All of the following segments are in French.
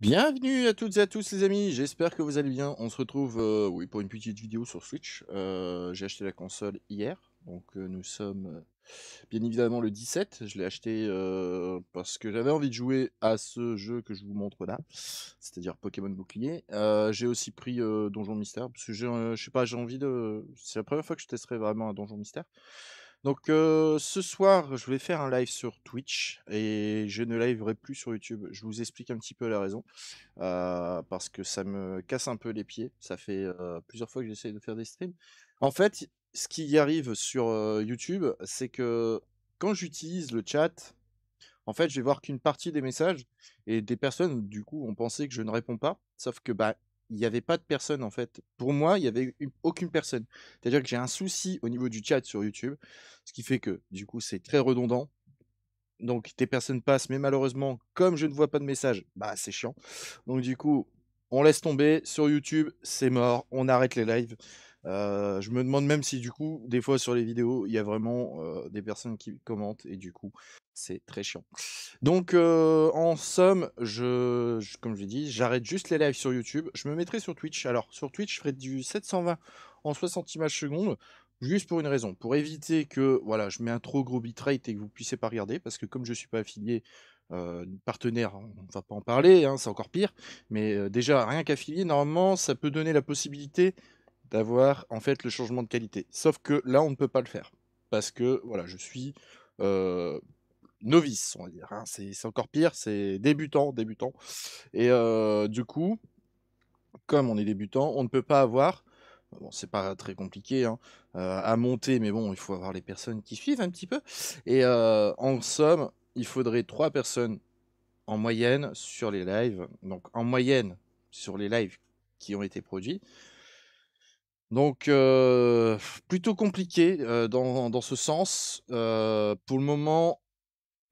Bienvenue à toutes et à tous les amis, j'espère que vous allez bien. On se retrouve euh, oui, pour une petite vidéo sur Switch. Euh, j'ai acheté la console hier, donc euh, nous sommes bien évidemment le 17. Je l'ai acheté parce que j'avais envie de jouer à ce jeu que je vous montre là, c'est-à-dire Pokémon Bouclier. j'ai aussi pris Donjon Mystère, parce que je sais pas, j'ai envie de... C'est la première fois que je testerai vraiment un Donjon Mystère. Donc ce soir, je vais faire un live sur Twitch et je ne liverai plus sur YouTube. Je vous explique un petit peu la raison. parce que ça me casse un peu les pieds. Ça fait plusieurs fois que j'essaie de faire des streams. En fait, ce qui arrive sur YouTube, c'est que quand j'utilise le chat, en fait, je vais voir qu'une partie des messages et des personnes, du coup, ont pensé que je ne réponds pas. Sauf que bah, il n'y avait pas de personne en fait. Pour moi, il n'y avait aucune personne. C'est-à-dire que j'ai un souci au niveau du chat sur YouTube, ce qui fait que du coup c'est très redondant. Donc des personnes passent, mais malheureusement, comme je ne vois pas de message, bah c'est chiant. Donc du coup, on laisse tomber. Sur YouTube, c'est mort, on arrête les lives. Euh, je me demande même si du coup, des fois sur les vidéos, il y a vraiment euh, des personnes qui commentent et du coup, c'est très chiant. Donc, euh, en somme, je, comme je l'ai dit, j'arrête juste les lives sur YouTube. Je me mettrai sur Twitch. Alors, sur Twitch, je ferai du 720 en 60 images secondes, juste pour une raison, pour éviter que, voilà, je mets un trop gros bitrate et que vous puissiez pas regarder, parce que comme je ne suis pas affilié, euh, partenaire, hein, on va pas en parler, hein, c'est encore pire. Mais euh, déjà, rien qu'affilié, normalement, ça peut donner la possibilité d'avoir en fait le changement de qualité. Sauf que là, on ne peut pas le faire parce que voilà, je suis novice, on va dire. Hein. C'est encore pire, c'est débutant, débutant. Et du coup, comme on est débutant, on ne peut pas avoir. Bon, c'est pas très compliqué hein, à monter, mais bon, il faut avoir les personnes qui suivent un petit peu. Et en somme, il faudrait trois personnes en moyenne sur les lives. Donc en moyenne sur les lives qui ont été produits. Donc, plutôt compliqué dans, ce sens. pour le moment,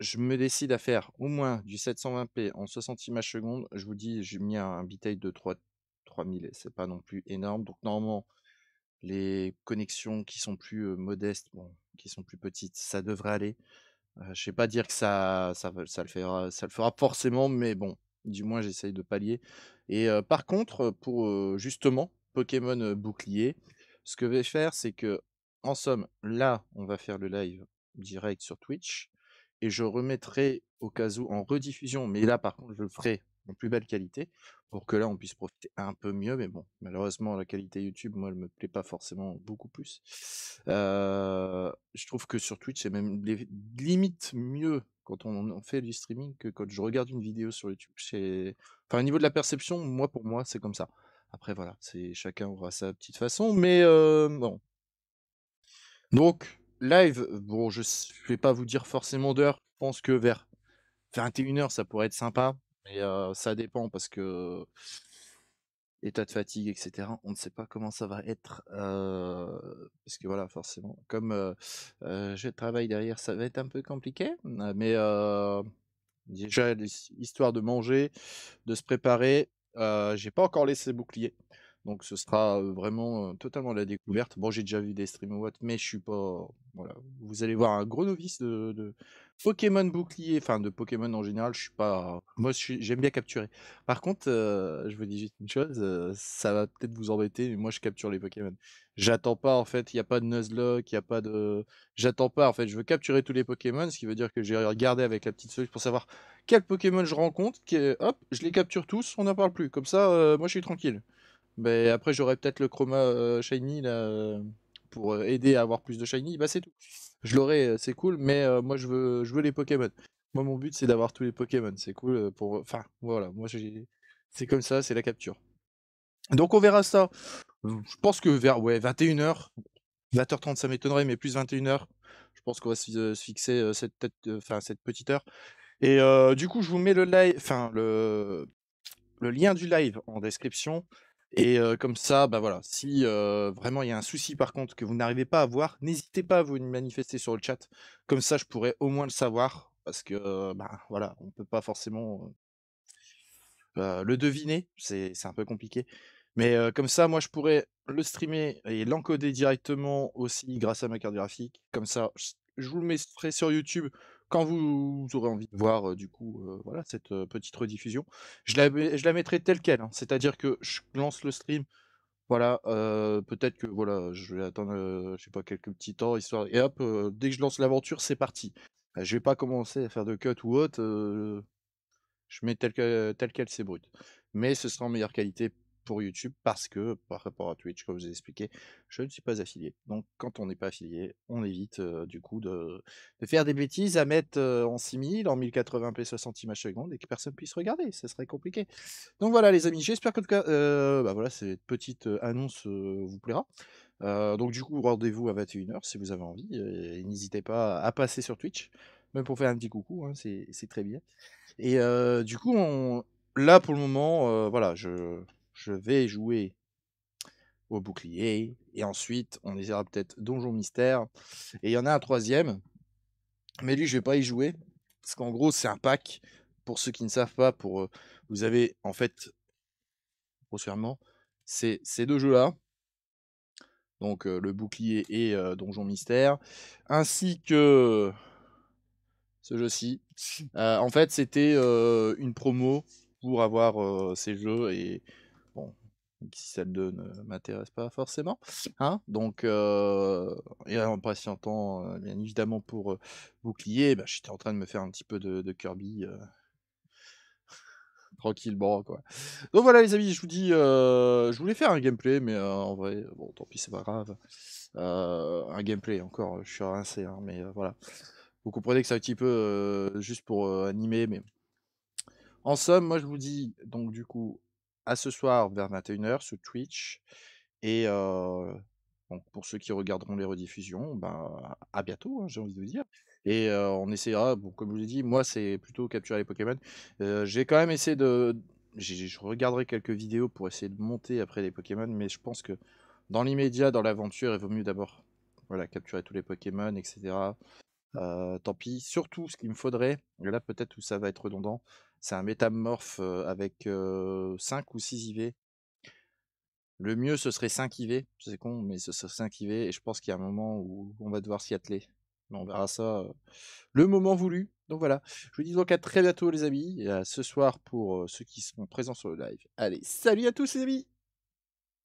je me décide à faire au moins du 720p en 60 images secondes, je vous dis, j'ai mis un, bitrate de 3, ce c'est pas non plus énorme. Donc normalement, les connexions qui sont plus modestes, qui sont plus petites, ça devrait aller. Je je sais pas dire que ça, ça, le fera, ça le fera forcément, mais bon, du moins j'essaye de pallier. Et par contre, pour justement Pokémon bouclier, ce que je vais faire, c'est que, en somme, là, on va faire le live direct sur Twitch et je remettrai au cas où en rediffusion, mais là par contre je le ferai en plus belle qualité pour que là on puisse profiter un peu mieux. Mais bon, malheureusement la qualité YouTube, moi elle me plaît pas forcément beaucoup plus. je trouve que sur Twitch c'est même limite mieux quand on, fait du streaming que quand je regarde une vidéo sur YouTube. Enfin au niveau de la perception, moi pour moi c'est comme ça. Après voilà, c'est chacun aura sa petite façon, mais bon. Donc live, bon, je ne vais pas vous dire forcément d'heure. Je pense que vers 21h, ça pourrait être sympa. Mais ça dépend parce que état de fatigue, etc. On ne sait pas comment ça va être. parce que voilà, forcément, comme je travaille derrière, ça va être un peu compliqué. Mais déjà, histoire de manger, de se préparer, j'ai pas encore laissé bouclier. Donc ce sera vraiment totalement la découverte. Bon, j'ai déjà vu des stream mais je suis pas vous allez voir un gros novice de, Pokémon bouclier, enfin de Pokémon en général. Je suis pas. Moi, j'aime bien capturer. Par contre, euh, je vous dis juste une chose, euh, ça va peut-être vous embêter, mais moi, je capture les Pokémon. J'attends pas, en fait, il n'y a pas de Nuzlocke, il n'y a pas de. J'attends pas, en fait, je veux capturer tous les Pokémon, ce qui veut dire que j'ai regardé avec la petite solution pour savoir quels Pokémon je rencontre, que, hop, je les capture tous, on n'en parle plus. Comme ça, euh, moi, je suis tranquille. Mais après, j'aurai peut-être le Chroma Shiny, là pour euh, aider à avoir plus de shiny, bah c'est tout. Je l'aurai, euh, c'est cool, mais euh, moi je veux, les Pokémon. Moi mon but c'est d'avoir tous les Pokémon, c'est cool pour. Enfin voilà, moi c'est comme ça, c'est la capture. Donc on verra ça. Je pense que vers ouais, 21h, 20h30 ça m'étonnerait, mais plus 21h, je pense qu'on va se fixer cette, tête, enfin, cette petite heure. Et du coup je vous mets le live, enfin le lien du live en description. Et euh, comme ça, bah voilà, si euh, vraiment il y a un souci par contre que vous n'arrivez pas à voir, n'hésitez pas à vous manifester sur le chat. Comme ça, je pourrais au moins le savoir. Parce que, euh, bah, voilà, on ne peut pas forcément bah, le deviner. C'est un peu compliqué. Mais comme ça, moi, je pourrais le streamer et l'encoder directement aussi grâce à ma carte graphique. Comme ça, je vous le mettrai sur YouTube quand vous aurez envie de voir du coup voilà cette petite rediffusion, je la, je la mettrai telle quelle. Hein. C'est-à-dire que je lance le stream. Voilà, peut-être que voilà, je vais attendre, je sais pas, quelques petits temps, histoire. Et hop, dès que je lance l'aventure, c'est parti. Bah, je vais pas commencer à faire de cut ou autre. je mets tel qu'elle, tel c'est brut. Mais ce sera en meilleure qualité pour YouTube parce que par rapport à Twitch, comme je vous ai expliqué, je ne suis pas affilié. Donc quand on n'est pas affilié, on évite du coup de, faire des bêtises à mettre en 6000, en 1080p 60 images secondes et que personne puisse regarder. Ça serait compliqué. Donc voilà les amis, j'espère que euh, bah, voilà, cette petite annonce vous plaira. donc du coup, rendez-vous à 21h si vous avez envie. Et, n'hésitez pas à passer sur Twitch, même pour faire un petit coucou, hein, c'est très bien. Et du coup, on... là pour le moment, voilà, je je vais jouer au bouclier. Et ensuite, on essaiera peut-être Donjon Mystère. Et il y en a un troisième. Mais lui, je vais pas y jouer. Parce qu'en gros, c'est un pack. Pour ceux qui ne savent pas, pour euh, vous avez en fait, grossièrement, ces deux jeux-là. Donc euh, le bouclier et euh, Donjon Mystère. Ainsi que ce jeu-ci. en fait, c'était une promo pour avoir ces jeux et bon, celle deux ne m'intéresse pas forcément. Hein Donc, euh, et en patientant, euh, bien évidemment, pour euh, bouclier, bah, j'étais en train de me faire un petit peu de, de Kirby. Tranquillement, quoi. Donc voilà, les amis, je vous dis, je voulais faire un gameplay, mais en vrai, bon, tant pis, c'est pas grave. un gameplay, encore, je suis rincé, hein, mais voilà. Vous comprenez que c'est un petit peu juste pour animer, mais. En somme, moi je vous dis, donc du coup, à ce soir vers 21h sur Twitch. Et pour ceux qui regarderont les rediffusions, ben, à bientôt, hein, j'ai envie de vous dire. Et on essaiera, bon, comme je vous l'ai dit, moi c'est plutôt capturer les Pokémon. j'ai quand même essayé de. Je regarderai quelques vidéos pour essayer de monter après les Pokémon, mais je pense que dans l'immédiat, dans l'aventure, il vaut mieux d'abord voilà, capturer tous les Pokémon, etc tant pis. Surtout, ce qu'il me faudrait, et là peut-être où ça va être redondant, c'est un métamorphe avec 5 ou 6 IV. Le mieux, ce serait 5 IV. C'est con, mais ce serait 5 IV. Et je pense qu'il y a un moment où on va devoir s'y atteler. on verra ça le moment voulu. Donc voilà. Je vous dis donc à très bientôt, les amis. Et à ce soir pour ceux qui seront présents sur le live. Allez, salut à tous, les amis!